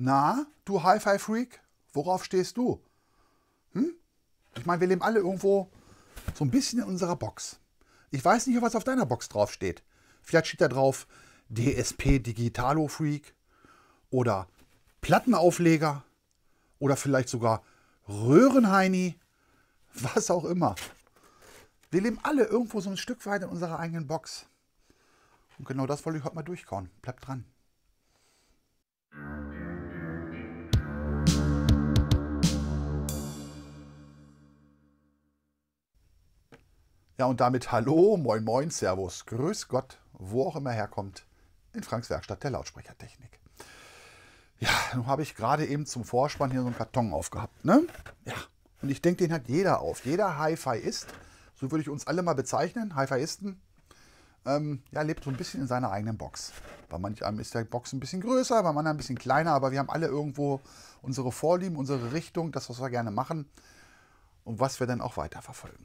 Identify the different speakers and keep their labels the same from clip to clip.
Speaker 1: Na, du Hi-Fi-Freak, worauf stehst du? Hm? Ich meine, wir leben alle irgendwo so ein bisschen in unserer Box. Ich weiß nicht, was auf deiner Box drauf steht. Vielleicht steht da drauf DSP Digitalo Freak oder Plattenaufleger oder vielleicht sogar Röhrenheini, was auch immer. Wir leben alle irgendwo so ein Stück weit in unserer eigenen Box. Und genau das wollte ich heute mal durchkauen. Bleibt dran. Ja, und damit hallo, moin, moin, servus, grüß Gott, wo auch immer herkommt, in Franks Werkstatt der Lautsprechertechnik. Ja, nun habe ich gerade eben zum Vorspann hier so einen Karton aufgehabt, ne? Ja, und ich denke, den hat jeder auf. Jeder Hi-Fi-Ist, so würde ich uns alle mal bezeichnen, Hi-Fi-Isten, ähm, ja, lebt so ein bisschen in seiner eigenen Box. Bei manchem ist der Box ein bisschen größer, bei manchem ein bisschen kleiner, aber wir haben alle irgendwo unsere Vorlieben, unsere Richtung, das, was wir gerne machen und was wir dann auch weiterverfolgen.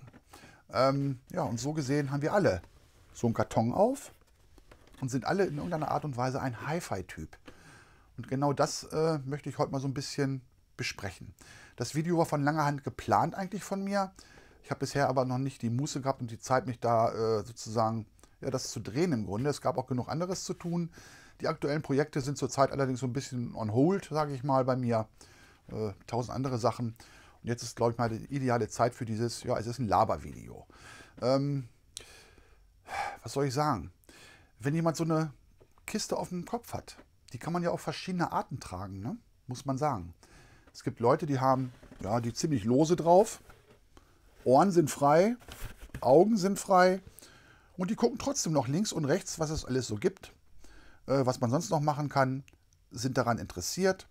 Speaker 1: Ähm, ja, und so gesehen haben wir alle so einen Karton auf und sind alle in irgendeiner Art und Weise ein Hi-Fi-Typ. Und genau das äh, möchte ich heute mal so ein bisschen besprechen. Das Video war von langer Hand geplant eigentlich von mir. Ich habe bisher aber noch nicht die Muße gehabt und die Zeit, mich da äh, sozusagen ja, das zu drehen im Grunde. Es gab auch genug anderes zu tun. Die aktuellen Projekte sind zurzeit allerdings so ein bisschen on hold, sage ich mal, bei mir. Äh, tausend andere Sachen. Und jetzt ist, glaube ich, mal die ideale Zeit für dieses, ja, es ist ein Labervideo. Ähm, was soll ich sagen? Wenn jemand so eine Kiste auf dem Kopf hat, die kann man ja auf verschiedene Arten tragen, ne? muss man sagen. Es gibt Leute, die haben ja, die ziemlich lose drauf, Ohren sind frei, Augen sind frei und die gucken trotzdem noch links und rechts, was es alles so gibt, äh, was man sonst noch machen kann, sind daran interessiert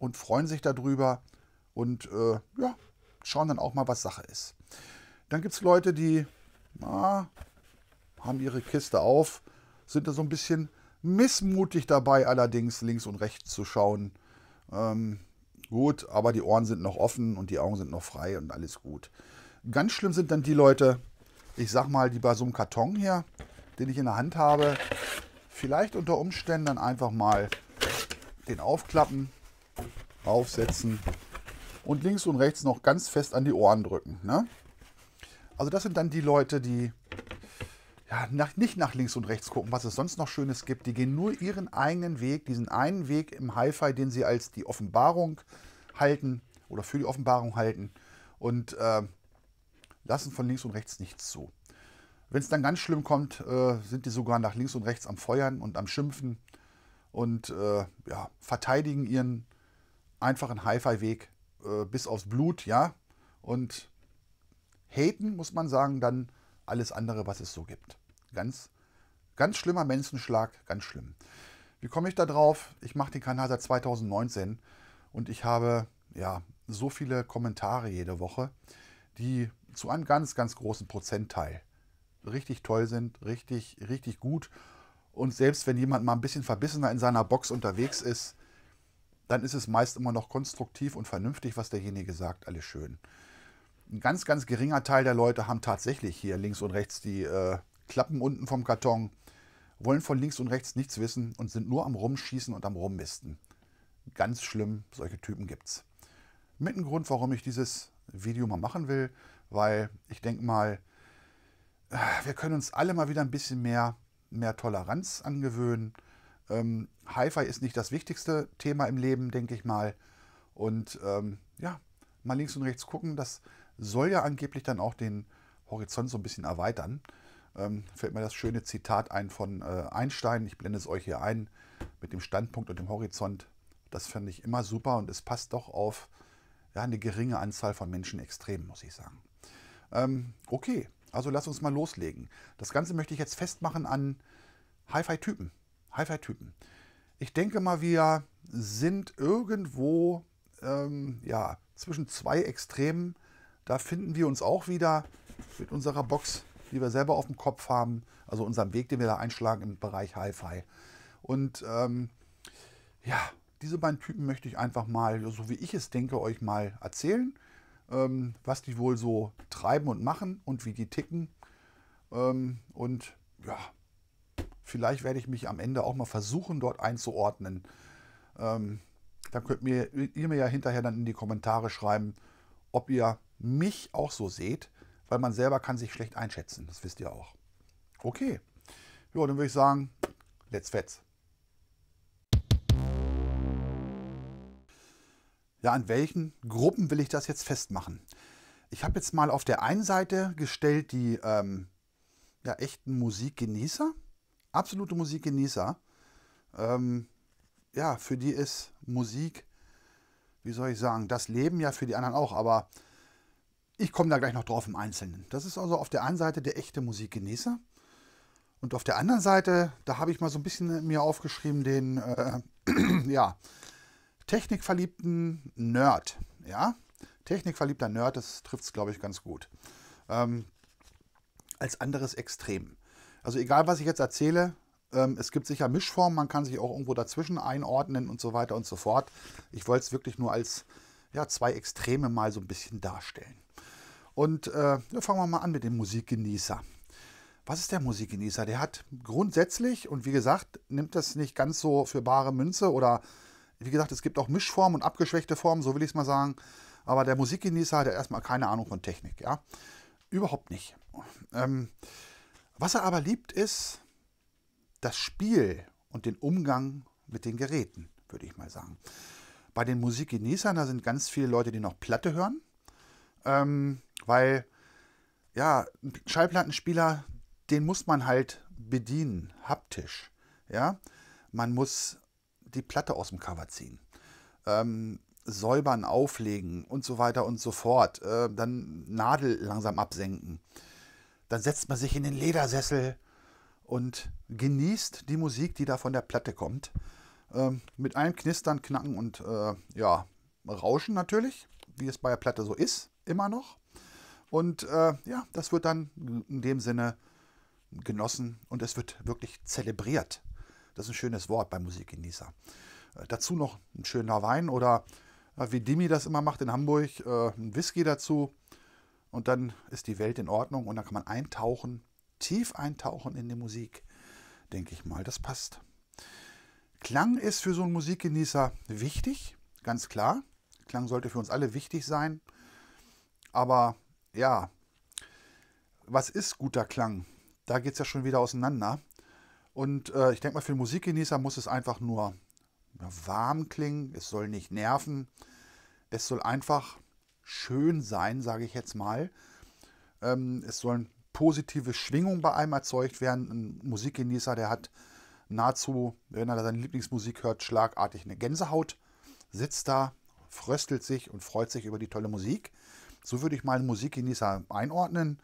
Speaker 1: und freuen sich darüber und äh, ja, schauen dann auch mal, was Sache ist. Dann gibt es Leute, die na, haben ihre Kiste auf, sind da so ein bisschen missmutig dabei, allerdings links und rechts zu schauen. Ähm, gut, aber die Ohren sind noch offen und die Augen sind noch frei und alles gut. Ganz schlimm sind dann die Leute, ich sag mal, die bei so einem Karton hier, den ich in der Hand habe, vielleicht unter Umständen dann einfach mal den aufklappen, aufsetzen und links und rechts noch ganz fest an die Ohren drücken. Ne? Also das sind dann die Leute, die ja, nach, nicht nach links und rechts gucken, was es sonst noch Schönes gibt. Die gehen nur ihren eigenen Weg, diesen einen Weg im Hi-Fi, den sie als die Offenbarung halten oder für die Offenbarung halten und äh, lassen von links und rechts nichts zu. Wenn es dann ganz schlimm kommt, äh, sind die sogar nach links und rechts am Feuern und am Schimpfen und äh, ja, verteidigen ihren einfachen Hi-Fi-Weg äh, bis aufs Blut, ja. Und haten, muss man sagen, dann alles andere, was es so gibt. Ganz, ganz schlimmer Menschenschlag, ganz schlimm. Wie komme ich da drauf? Ich mache den Kanal seit 2019 und ich habe ja so viele Kommentare jede Woche, die zu einem ganz, ganz großen Prozentteil richtig toll sind, richtig, richtig gut. Und selbst wenn jemand mal ein bisschen verbissener in seiner Box unterwegs ist, dann ist es meist immer noch konstruktiv und vernünftig, was derjenige sagt, alles schön. Ein ganz, ganz geringer Teil der Leute haben tatsächlich hier links und rechts die äh, Klappen unten vom Karton, wollen von links und rechts nichts wissen und sind nur am Rumschießen und am Rummisten. Ganz schlimm, solche Typen gibt's. Mit ein Grund, warum ich dieses Video mal machen will, weil ich denke mal, äh, wir können uns alle mal wieder ein bisschen mehr, mehr Toleranz angewöhnen ähm, Hi-Fi ist nicht das wichtigste Thema im Leben, denke ich mal. Und ähm, ja, mal links und rechts gucken, das soll ja angeblich dann auch den Horizont so ein bisschen erweitern. Ähm, fällt mir das schöne Zitat ein von äh, Einstein. Ich blende es euch hier ein mit dem Standpunkt und dem Horizont. Das finde ich immer super und es passt doch auf ja, eine geringe Anzahl von Menschen extrem, muss ich sagen. Ähm, okay, also lass uns mal loslegen. Das Ganze möchte ich jetzt festmachen an Hi-Fi-Typen. Hi-Fi-Typen. Ich denke mal, wir sind irgendwo ähm, ja, zwischen zwei Extremen. Da finden wir uns auch wieder mit unserer Box, die wir selber auf dem Kopf haben, also unserem Weg, den wir da einschlagen im Bereich Hi-Fi. Und ähm, ja, diese beiden Typen möchte ich einfach mal, so wie ich es denke, euch mal erzählen, ähm, was die wohl so treiben und machen und wie die ticken. Ähm, und ja, Vielleicht werde ich mich am Ende auch mal versuchen, dort einzuordnen. Ähm, dann könnt ihr, ihr mir ja hinterher dann in die Kommentare schreiben, ob ihr mich auch so seht, weil man selber kann sich schlecht einschätzen. Das wisst ihr auch. Okay. Ja, dann würde ich sagen, let's fetz. Ja, an welchen Gruppen will ich das jetzt festmachen? Ich habe jetzt mal auf der einen Seite gestellt die ähm, ja, echten Musikgenießer absolute Musikgenießer. Ähm, ja, für die ist Musik, wie soll ich sagen, das Leben ja für die anderen auch, aber ich komme da gleich noch drauf im Einzelnen. Das ist also auf der einen Seite der echte Musikgenießer und auf der anderen Seite, da habe ich mal so ein bisschen mir aufgeschrieben, den äh, ja, technikverliebten Nerd. Ja, technikverliebter Nerd, das trifft es, glaube ich, ganz gut. Ähm, als anderes Extrem. Also egal, was ich jetzt erzähle, ähm, es gibt sicher Mischformen, man kann sich auch irgendwo dazwischen einordnen und so weiter und so fort. Ich wollte es wirklich nur als ja, zwei Extreme mal so ein bisschen darstellen. Und äh, fangen wir mal an mit dem Musikgenießer. Was ist der Musikgenießer? Der hat grundsätzlich, und wie gesagt, nimmt das nicht ganz so für bare Münze oder wie gesagt, es gibt auch Mischformen und abgeschwächte Formen, so will ich es mal sagen. Aber der Musikgenießer hat ja erstmal keine Ahnung von Technik, ja. Überhaupt nicht. Ähm, was er aber liebt, ist das Spiel und den Umgang mit den Geräten, würde ich mal sagen. Bei den Musikgenießern, da sind ganz viele Leute, die noch Platte hören, ähm, weil ja, ein Schallplattenspieler, den muss man halt bedienen, haptisch. Ja, man muss die Platte aus dem Cover ziehen, ähm, säubern, auflegen und so weiter und so fort. Äh, dann Nadel langsam absenken dann setzt man sich in den Ledersessel und genießt die Musik, die da von der Platte kommt. Ähm, mit einem Knistern, Knacken und äh, ja, Rauschen natürlich, wie es bei der Platte so ist, immer noch. Und äh, ja, das wird dann in dem Sinne genossen und es wird wirklich zelebriert. Das ist ein schönes Wort bei Musikgenießer. Äh, dazu noch ein schöner Wein oder äh, wie Dimi das immer macht in Hamburg, äh, ein Whisky dazu und dann ist die Welt in Ordnung und dann kann man eintauchen, tief eintauchen in die Musik. Denke ich mal, das passt. Klang ist für so einen Musikgenießer wichtig, ganz klar. Klang sollte für uns alle wichtig sein. Aber ja, was ist guter Klang? Da geht es ja schon wieder auseinander. Und äh, ich denke mal, für den Musikgenießer muss es einfach nur warm klingen, es soll nicht nerven, es soll einfach schön sein, sage ich jetzt mal. Ähm, es sollen positive Schwingungen bei einem erzeugt werden. Ein Musikgenießer, der hat nahezu, wenn er seine Lieblingsmusik hört, schlagartig eine Gänsehaut, sitzt da, fröstelt sich und freut sich über die tolle Musik. So würde ich meinen Musikgenießer einordnen.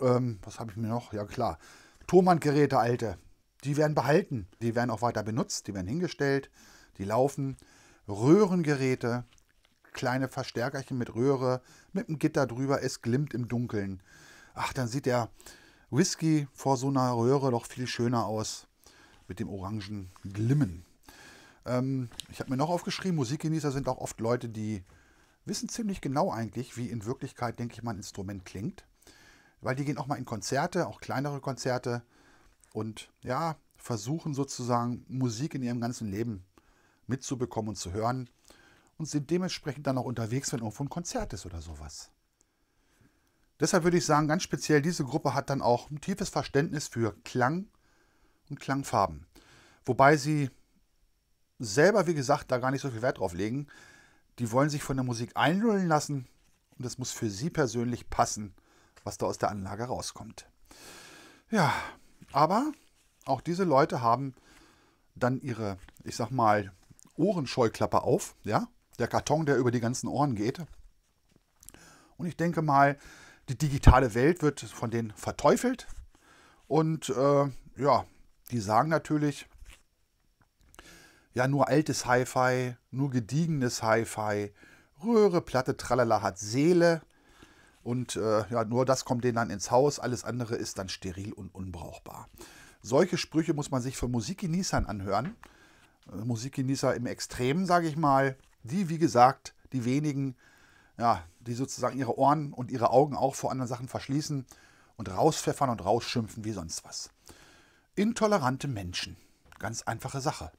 Speaker 1: Ähm, was habe ich mir noch? Ja klar, Tonbandgeräte, alte, die werden behalten. Die werden auch weiter benutzt, die werden hingestellt, die laufen. Röhrengeräte, kleine Verstärkerchen mit Röhre, mit einem Gitter drüber, es glimmt im Dunkeln. Ach, dann sieht der Whisky vor so einer Röhre doch viel schöner aus mit dem orangen Glimmen. Ähm, ich habe mir noch aufgeschrieben, Musikgenießer sind auch oft Leute, die wissen ziemlich genau eigentlich, wie in Wirklichkeit, denke ich mal, ein Instrument klingt. Weil die gehen auch mal in Konzerte, auch kleinere Konzerte und ja, versuchen sozusagen Musik in ihrem ganzen Leben mitzubekommen und zu hören und sind dementsprechend dann auch unterwegs, wenn irgendwo ein Konzert ist oder sowas. Deshalb würde ich sagen, ganz speziell diese Gruppe hat dann auch ein tiefes Verständnis für Klang und Klangfarben. Wobei sie selber, wie gesagt, da gar nicht so viel Wert drauf legen. Die wollen sich von der Musik einlullen lassen und es muss für sie persönlich passen, was da aus der Anlage rauskommt. Ja, aber auch diese Leute haben dann ihre, ich sag mal, Ohrenscheuklappe auf, ja, der Karton, der über die ganzen Ohren geht. Und ich denke mal, die digitale Welt wird von denen verteufelt. Und äh, ja, die sagen natürlich, ja, nur altes Hi-Fi, nur gediegenes Hi-Fi, Röhre, Platte, tralala hat Seele. Und äh, ja, nur das kommt denen dann ins Haus, alles andere ist dann steril und unbrauchbar. Solche Sprüche muss man sich von Musikgenießern anhören. Äh, Musikgenießer im Extrem, sage ich mal, die, wie gesagt, die wenigen, ja, die sozusagen ihre Ohren und ihre Augen auch vor anderen Sachen verschließen und rauspfeffern und rausschimpfen wie sonst was. Intolerante Menschen. Ganz einfache Sache.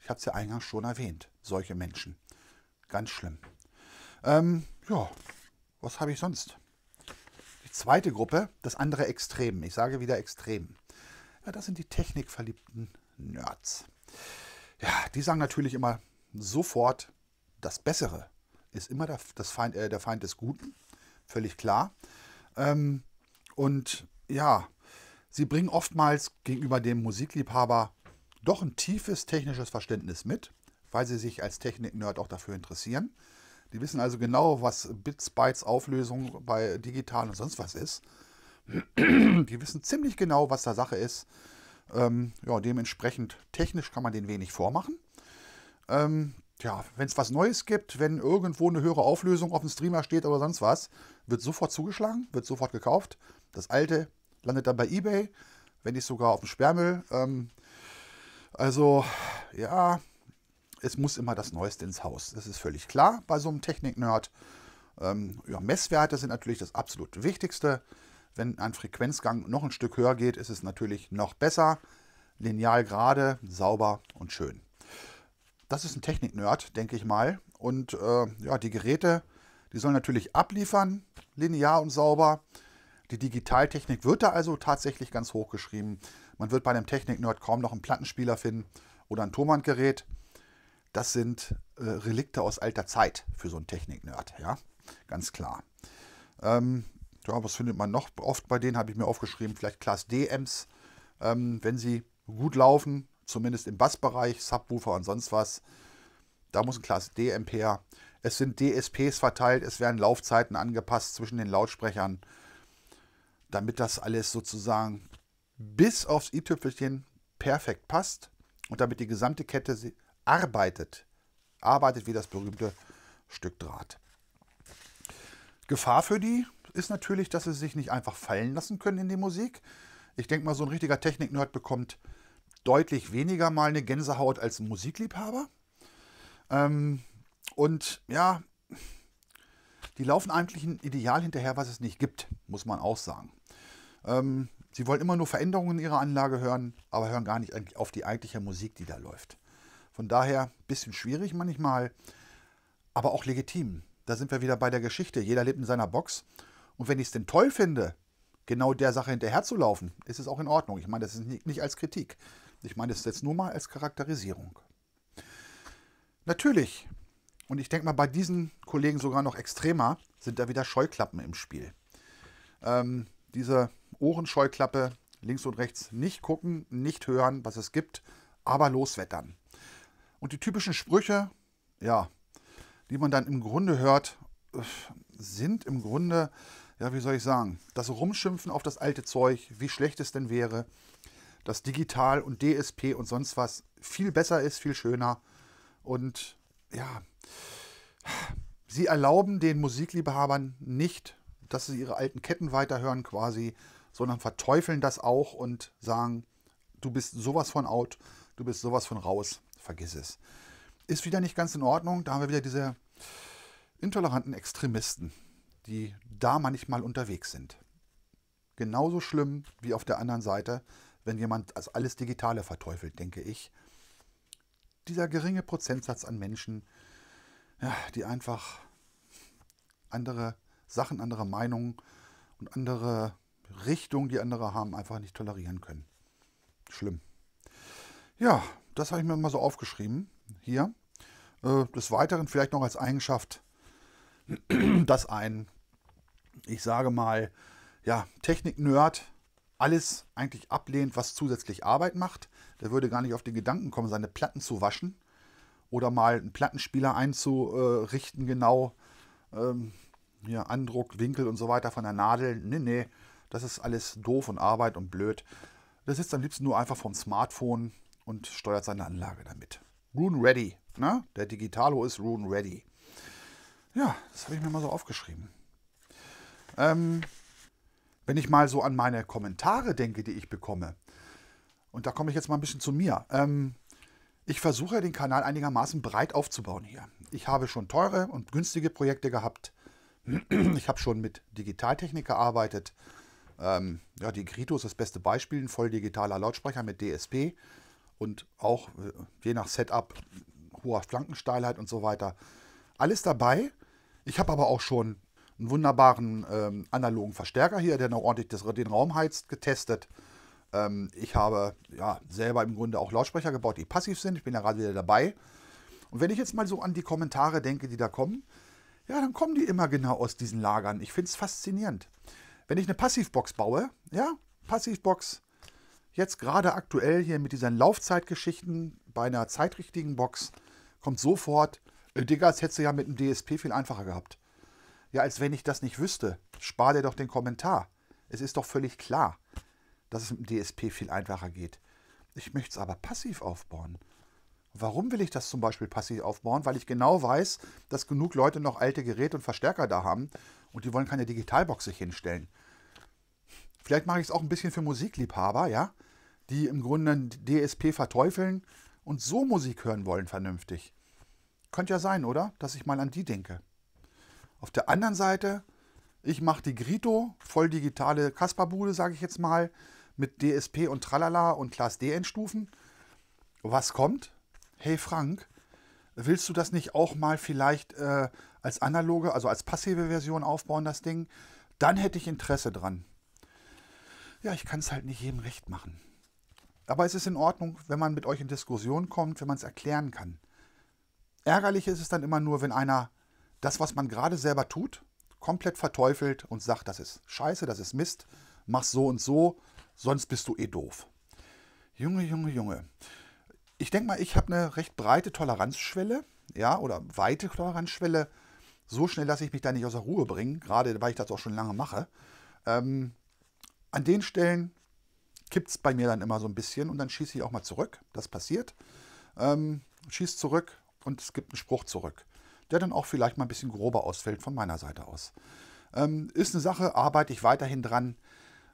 Speaker 1: Ich habe es ja eingangs schon erwähnt. Solche Menschen. Ganz schlimm. Ähm, ja, was habe ich sonst? Die zweite Gruppe, das andere Extrem. Ich sage wieder Extrem. Ja, das sind die technikverliebten Nerds. Ja, die sagen natürlich immer sofort, das Bessere ist immer der, das Feind, äh, der Feind des Guten, völlig klar. Ähm, und ja, sie bringen oftmals gegenüber dem Musikliebhaber doch ein tiefes technisches Verständnis mit, weil sie sich als Technik-Nerd auch dafür interessieren. Die wissen also genau, was Bits, Bytes, Auflösung bei digital und sonst was ist. Die wissen ziemlich genau, was da Sache ist. Ähm, ja, dementsprechend technisch kann man den wenig vormachen. Ähm, Tja, wenn es was Neues gibt, wenn irgendwo eine höhere Auflösung auf dem Streamer steht oder sonst was, wird sofort zugeschlagen, wird sofort gekauft. Das alte landet dann bei eBay, wenn nicht sogar auf dem Sperrmüll. Ähm, also, ja, es muss immer das Neueste ins Haus. Das ist völlig klar bei so einem Technik-Nerd. Ähm, ja, Messwerte sind natürlich das absolut Wichtigste. Wenn ein Frequenzgang noch ein Stück höher geht, ist es natürlich noch besser. Lineal gerade, sauber und schön das ist ein Technik-Nerd, denke ich mal. Und äh, ja, die Geräte, die sollen natürlich abliefern, linear und sauber. Die Digitaltechnik wird da also tatsächlich ganz hoch geschrieben. Man wird bei einem Technik-Nerd kaum noch einen Plattenspieler finden oder ein Thomann-Gerät. Das sind äh, Relikte aus alter Zeit für so einen Technik-Nerd, ja, ganz klar. Ähm, ja, was findet man noch oft bei denen? Habe ich mir aufgeschrieben, vielleicht Class dms ähm, wenn sie gut laufen, zumindest im Bassbereich, Subwoofer und sonst was. Da muss ein Class D Ampere. Es sind DSPs verteilt, es werden Laufzeiten angepasst zwischen den Lautsprechern, damit das alles sozusagen bis aufs i-Tüpfelchen perfekt passt und damit die gesamte Kette arbeitet. Arbeitet wie das berühmte Stück Draht. Gefahr für die ist natürlich, dass sie sich nicht einfach fallen lassen können in die Musik. Ich denke mal, so ein richtiger Technik-Nerd bekommt deutlich weniger mal eine Gänsehaut als ein Musikliebhaber. Ähm, und ja, die laufen eigentlich ein Ideal hinterher, was es nicht gibt, muss man auch sagen. Ähm, sie wollen immer nur Veränderungen in ihrer Anlage hören, aber hören gar nicht auf die eigentliche Musik, die da läuft. Von daher ein bisschen schwierig manchmal, aber auch legitim. Da sind wir wieder bei der Geschichte. Jeder lebt in seiner Box. Und wenn ich es denn toll finde, genau der Sache hinterher zu laufen, ist es auch in Ordnung. Ich meine, das ist nicht als Kritik. Ich meine das jetzt nur mal als Charakterisierung. Natürlich, und ich denke mal, bei diesen Kollegen sogar noch extremer, sind da wieder Scheuklappen im Spiel. Ähm, diese Ohrenscheuklappe, links und rechts nicht gucken, nicht hören, was es gibt, aber loswettern. Und die typischen Sprüche, ja, die man dann im Grunde hört, äh, sind im Grunde, ja, wie soll ich sagen, das Rumschimpfen auf das alte Zeug, wie schlecht es denn wäre, dass digital und DSP und sonst was viel besser ist, viel schöner. Und ja, sie erlauben den Musikliebehabern nicht, dass sie ihre alten Ketten weiterhören quasi, sondern verteufeln das auch und sagen, du bist sowas von out, du bist sowas von raus, vergiss es. Ist wieder nicht ganz in Ordnung, da haben wir wieder diese intoleranten Extremisten, die da manchmal unterwegs sind. Genauso schlimm wie auf der anderen Seite, wenn jemand als alles Digitale verteufelt, denke ich. Dieser geringe Prozentsatz an Menschen, ja, die einfach andere Sachen, andere Meinungen und andere Richtungen, die andere haben, einfach nicht tolerieren können. Schlimm. Ja, das habe ich mir mal so aufgeschrieben. Hier. Äh, des Weiteren vielleicht noch als Eigenschaft, dass ein, ich sage mal, ja, Technik-Nerd alles eigentlich ablehnt, was zusätzlich Arbeit macht. Der würde gar nicht auf den Gedanken kommen, seine Platten zu waschen oder mal einen Plattenspieler einzurichten, genau. Ähm, ja, Andruck, Winkel und so weiter von der Nadel. Nee, nee, das ist alles doof und Arbeit und blöd. Der sitzt am liebsten nur einfach vom Smartphone und steuert seine Anlage damit. Rune Ready, ne? Der Digitalo ist Rune Ready. Ja, das habe ich mir mal so aufgeschrieben. Ähm, wenn ich mal so an meine Kommentare denke, die ich bekomme, und da komme ich jetzt mal ein bisschen zu mir. Ähm, ich versuche den Kanal einigermaßen breit aufzubauen hier. Ich habe schon teure und günstige Projekte gehabt. Ich habe schon mit Digitaltechnik gearbeitet. Ähm, ja, die Grito ist das beste Beispiel, ein voll digitaler Lautsprecher mit DSP und auch äh, je nach Setup hoher Flankensteilheit und so weiter. Alles dabei. Ich habe aber auch schon einen wunderbaren ähm, analogen Verstärker hier, der noch ordentlich das, den Raum heizt, getestet. Ähm, ich habe ja selber im Grunde auch Lautsprecher gebaut, die passiv sind. Ich bin ja gerade wieder dabei. Und wenn ich jetzt mal so an die Kommentare denke, die da kommen, ja, dann kommen die immer genau aus diesen Lagern. Ich finde es faszinierend. Wenn ich eine Passivbox baue, ja, Passivbox, jetzt gerade aktuell hier mit diesen Laufzeitgeschichten bei einer zeitrichtigen Box, kommt sofort, äh, Digga, das hättest du ja mit dem DSP viel einfacher gehabt. Ja, als wenn ich das nicht wüsste. Spar dir doch den Kommentar. Es ist doch völlig klar, dass es mit dem DSP viel einfacher geht. Ich möchte es aber passiv aufbauen. Warum will ich das zum Beispiel passiv aufbauen? Weil ich genau weiß, dass genug Leute noch alte Geräte und Verstärker da haben und die wollen keine Digitalbox sich hinstellen. Vielleicht mache ich es auch ein bisschen für Musikliebhaber, ja, die im Grunde DSP verteufeln und so Musik hören wollen vernünftig. Könnte ja sein, oder? Dass ich mal an die denke. Auf der anderen Seite, ich mache die Grito, voll digitale Kasperbude, sage ich jetzt mal, mit DSP und Tralala und Class D Endstufen. Was kommt? Hey Frank, willst du das nicht auch mal vielleicht äh, als analoge, also als passive Version aufbauen, das Ding? Dann hätte ich Interesse dran. Ja, ich kann es halt nicht jedem recht machen. Aber es ist in Ordnung, wenn man mit euch in Diskussion kommt, wenn man es erklären kann. Ärgerlich ist es dann immer nur, wenn einer das, was man gerade selber tut, komplett verteufelt und sagt, das ist scheiße, das ist Mist, mach so und so, sonst bist du eh doof. Junge, Junge, Junge. Ich denke mal, ich habe eine recht breite Toleranzschwelle, ja, oder weite Toleranzschwelle. So schnell lasse ich mich da nicht aus der Ruhe bringen, gerade weil ich das auch schon lange mache. Ähm, an den Stellen kippt es bei mir dann immer so ein bisschen und dann schieße ich auch mal zurück. Das passiert. Ähm, schießt zurück und es gibt einen Spruch zurück der dann auch vielleicht mal ein bisschen grober ausfällt von meiner Seite aus. Ähm, ist eine Sache, arbeite ich weiterhin dran.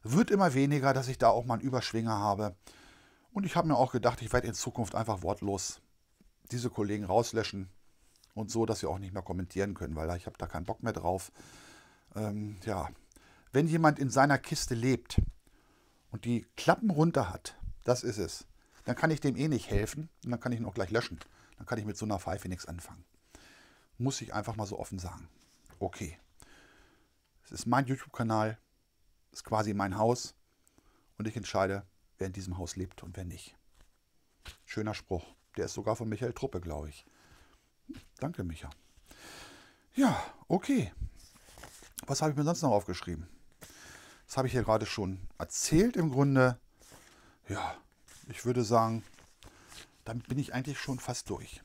Speaker 1: Wird immer weniger, dass ich da auch mal einen Überschwinger habe. Und ich habe mir auch gedacht, ich werde in Zukunft einfach wortlos diese Kollegen rauslöschen und so, dass sie auch nicht mehr kommentieren können, weil ich habe da keinen Bock mehr drauf. Ähm, ja, wenn jemand in seiner Kiste lebt und die Klappen runter hat, das ist es, dann kann ich dem eh nicht helfen und dann kann ich ihn auch gleich löschen. Dann kann ich mit so einer Pfeife nichts anfangen. Muss ich einfach mal so offen sagen. Okay. Es ist mein YouTube-Kanal, ist quasi mein Haus und ich entscheide, wer in diesem Haus lebt und wer nicht. Schöner Spruch. Der ist sogar von Michael Truppe, glaube ich. Danke, Micha. Ja, okay. Was habe ich mir sonst noch aufgeschrieben? Das habe ich ja gerade schon erzählt im Grunde. Ja, ich würde sagen, damit bin ich eigentlich schon fast durch.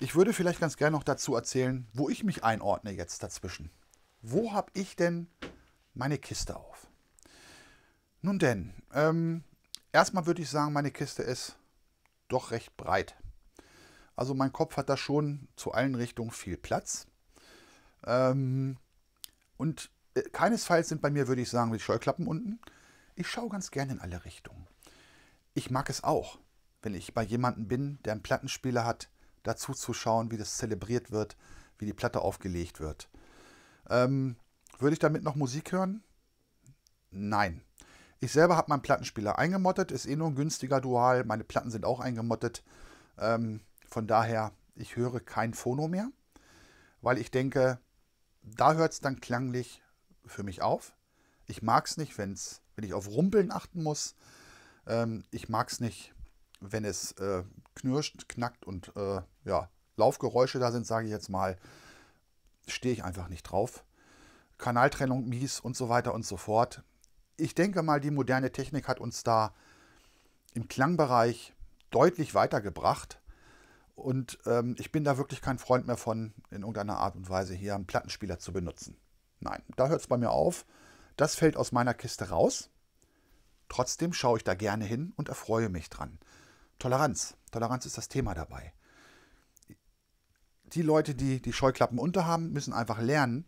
Speaker 1: Ich würde vielleicht ganz gerne noch dazu erzählen, wo ich mich einordne jetzt dazwischen. Wo habe ich denn meine Kiste auf? Nun denn, ähm, erstmal würde ich sagen, meine Kiste ist doch recht breit. Also mein Kopf hat da schon zu allen Richtungen viel Platz. Ähm, und äh, keinesfalls sind bei mir, würde ich sagen, die Scheuklappen unten. Ich schaue ganz gerne in alle Richtungen. Ich mag es auch, wenn ich bei jemandem bin, der einen Plattenspieler hat, dazu zu schauen, wie das zelebriert wird, wie die Platte aufgelegt wird. Ähm, würde ich damit noch Musik hören? Nein. Ich selber habe meinen Plattenspieler eingemottet, ist eh nur ein günstiger Dual, meine Platten sind auch eingemottet. Ähm, von daher, ich höre kein Phono mehr, weil ich denke, da hört es dann klanglich für mich auf. Ich mag es nicht, wenn's, wenn ich auf Rumpeln achten muss. Ähm, ich mag es nicht, wenn es äh, knirscht, knackt und äh, ja, Laufgeräusche da sind, sage ich jetzt mal, stehe ich einfach nicht drauf. Kanaltrennung mies und so weiter und so fort. Ich denke mal, die moderne Technik hat uns da im Klangbereich deutlich weitergebracht. Und ähm, ich bin da wirklich kein Freund mehr von, in irgendeiner Art und Weise hier einen Plattenspieler zu benutzen. Nein, da hört es bei mir auf. Das fällt aus meiner Kiste raus. Trotzdem schaue ich da gerne hin und erfreue mich dran. Toleranz. Toleranz ist das Thema dabei. Die Leute, die die Scheuklappen unterhaben, müssen einfach lernen,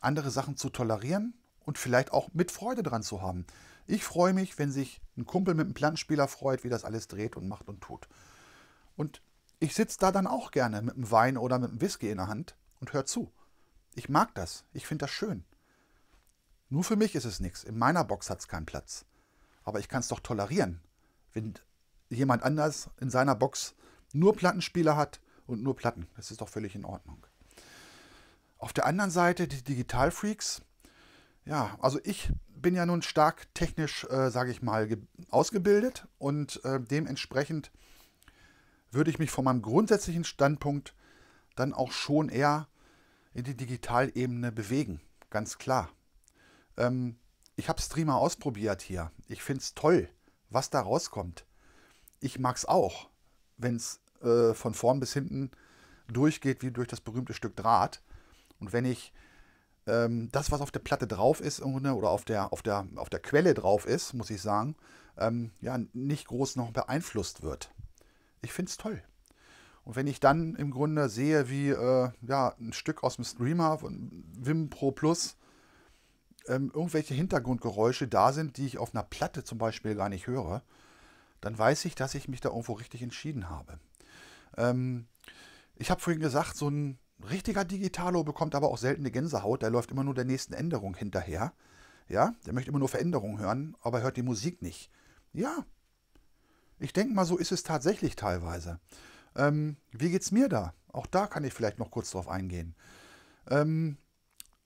Speaker 1: andere Sachen zu tolerieren und vielleicht auch mit Freude dran zu haben. Ich freue mich, wenn sich ein Kumpel mit einem Planspieler freut, wie das alles dreht und macht und tut. Und ich sitze da dann auch gerne mit einem Wein oder mit einem Whisky in der Hand und höre zu. Ich mag das. Ich finde das schön. Nur für mich ist es nichts. In meiner Box hat es keinen Platz. Aber ich kann es doch tolerieren, wenn jemand anders in seiner Box nur Plattenspieler hat und nur Platten. Das ist doch völlig in Ordnung. Auf der anderen Seite die Digitalfreaks. Ja, also ich bin ja nun stark technisch, äh, sage ich mal, ausgebildet und äh, dementsprechend würde ich mich von meinem grundsätzlichen Standpunkt dann auch schon eher in die Digitalebene bewegen, ganz klar. Ähm, ich habe Streamer ausprobiert hier. Ich finde es toll, was da rauskommt ich mag es auch, wenn es äh, von vorn bis hinten durchgeht wie durch das berühmte Stück Draht. Und wenn ich ähm, das, was auf der Platte drauf ist oder auf der, auf, der, auf der Quelle drauf ist, muss ich sagen, ähm, ja, nicht groß noch beeinflusst wird. Ich finde es toll. Und wenn ich dann im Grunde sehe, wie äh, ja, ein Stück aus dem Streamer von Wim Pro Plus ähm, irgendwelche Hintergrundgeräusche da sind, die ich auf einer Platte zum Beispiel gar nicht höre, dann weiß ich, dass ich mich da irgendwo richtig entschieden habe. Ähm, ich habe vorhin gesagt, so ein richtiger Digitalo bekommt aber auch selten eine Gänsehaut, der läuft immer nur der nächsten Änderung hinterher. Ja, der möchte immer nur Veränderungen hören, aber hört die Musik nicht. Ja, ich denke mal, so ist es tatsächlich teilweise. Ähm, wie es mir da? Auch da kann ich vielleicht noch kurz drauf eingehen. Ähm,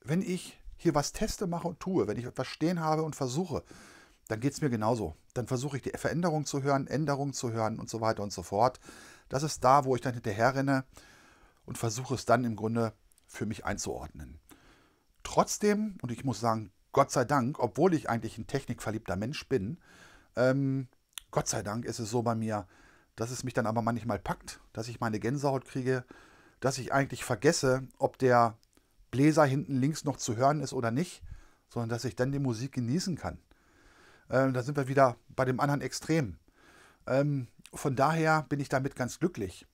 Speaker 1: wenn ich hier was teste, mache und tue, wenn ich etwas stehen habe und versuche, dann geht es mir genauso. Dann versuche ich die Veränderung zu hören, Änderung zu hören und so weiter und so fort. Das ist da, wo ich dann hinterher renne und versuche es dann im Grunde für mich einzuordnen. Trotzdem, und ich muss sagen, Gott sei Dank, obwohl ich eigentlich ein technikverliebter Mensch bin, ähm, Gott sei Dank ist es so bei mir, dass es mich dann aber manchmal packt, dass ich meine Gänsehaut kriege, dass ich eigentlich vergesse, ob der Bläser hinten links noch zu hören ist oder nicht, sondern dass ich dann die Musik genießen kann. Ähm, da sind wir wieder bei dem anderen Extrem. Ähm, von daher bin ich damit ganz glücklich.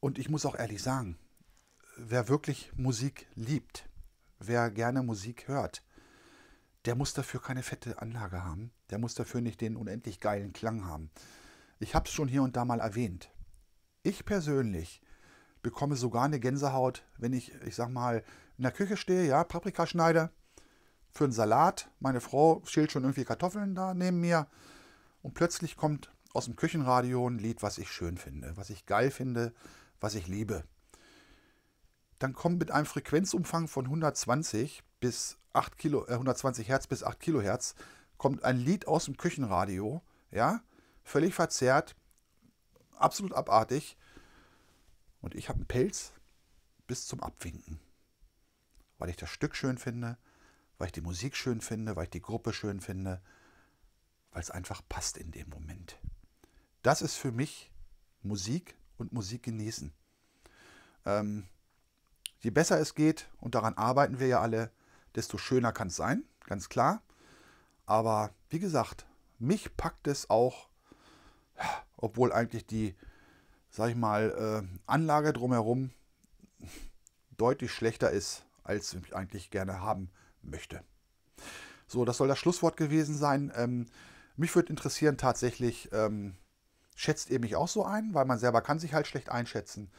Speaker 1: Und ich muss auch ehrlich sagen, wer wirklich Musik liebt, wer gerne Musik hört, der muss dafür keine fette Anlage haben. Der muss dafür nicht den unendlich geilen Klang haben. Ich habe es schon hier und da mal erwähnt. Ich persönlich bekomme sogar eine Gänsehaut, wenn ich, ich sag mal, in der Küche stehe, ja, Paprika schneide für einen Salat. Meine Frau schält schon irgendwie Kartoffeln da neben mir. Und plötzlich kommt aus dem Küchenradio ein Lied, was ich schön finde, was ich geil finde, was ich liebe. Dann kommt mit einem Frequenzumfang von 120 bis 8 Kilo, äh, 120 Hertz bis 8 Kilohertz kommt ein Lied aus dem Küchenradio, ja, völlig verzerrt, absolut abartig. Und ich habe einen Pelz bis zum Abwinken, weil ich das Stück schön finde, weil ich die Musik schön finde, weil ich die Gruppe schön finde, weil es einfach passt in dem Moment. Das ist für mich Musik und Musik genießen. Ähm, je besser es geht, und daran arbeiten wir ja alle, desto schöner kann es sein, ganz klar. Aber wie gesagt, mich packt es auch, obwohl eigentlich die, sag ich mal, äh, Anlage drumherum deutlich schlechter ist, als ich eigentlich gerne haben möchte. So, das soll das Schlusswort gewesen sein. Ähm, mich würde interessieren tatsächlich, ähm, schätzt ihr mich auch so ein? Weil man selber kann sich halt schlecht einschätzen.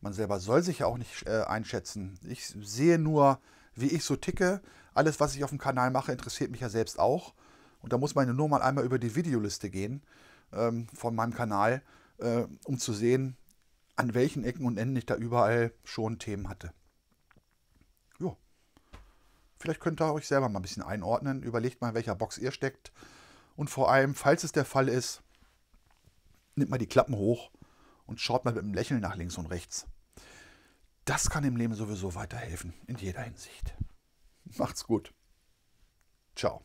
Speaker 1: Man selber soll sich ja auch nicht äh, einschätzen. Ich sehe nur, wie ich so ticke. Alles, was ich auf dem Kanal mache, interessiert mich ja selbst auch. Und da muss man nur mal einmal über die Videoliste gehen ähm, von meinem Kanal, äh, um zu sehen, an welchen Ecken und Enden ich da überall schon Themen hatte. Vielleicht könnt ihr euch selber mal ein bisschen einordnen. Überlegt mal, in welcher Box ihr steckt. Und vor allem, falls es der Fall ist, nimmt mal die Klappen hoch und schaut mal mit einem Lächeln nach links und rechts. Das kann im Leben sowieso weiterhelfen, in jeder Hinsicht. Macht's gut. Ciao.